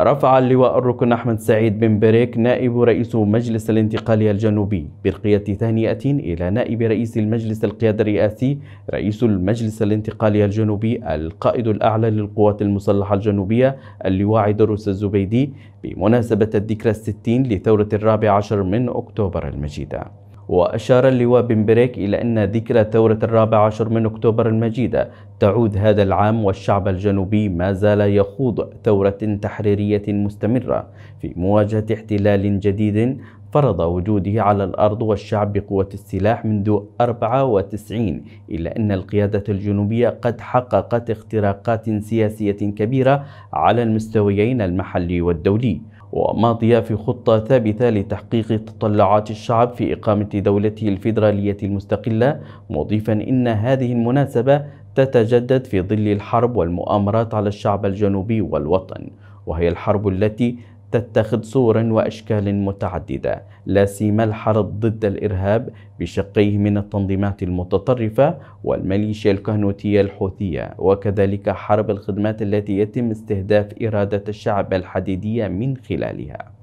رفع اللواء الركن أحمد سعيد بن بريك نائب رئيس مجلس الانتقالي الجنوبي برقية تهنئة إلى نائب رئيس المجلس القيادي الرئاسي رئيس المجلس الانتقالي الجنوبي القائد الأعلى للقوات المسلحة الجنوبية اللواء دروس الزبيدي بمناسبة الذكرى الستين لثورة الرابع عشر من أكتوبر المجيدة وأشار اللواء بن بريك إلى أن ذكرى ثورة الرابع عشر من أكتوبر المجيدة تعود هذا العام والشعب الجنوبي ما زال يخوض ثورة تحريرية مستمرة في مواجهة احتلال جديد فرض وجوده على الأرض والشعب بقوة السلاح منذ 94 إلا أن القيادة الجنوبية قد حققت اختراقات سياسية كبيرة على المستويين المحلي والدولي وماضية في خطة ثابتة لتحقيق تطلعات الشعب في إقامة دولته الفيدرالية المستقلة مضيفا إن هذه المناسبة تتجدد في ظل الحرب والمؤامرات على الشعب الجنوبي والوطن وهي الحرب التي تتخذ صورا واشكال متعدده لا سيما الحرب ضد الارهاب بشقيه من التنظيمات المتطرفه والميليشيا الكهنوتيه الحوثيه وكذلك حرب الخدمات التي يتم استهداف اراده الشعب الحديديه من خلالها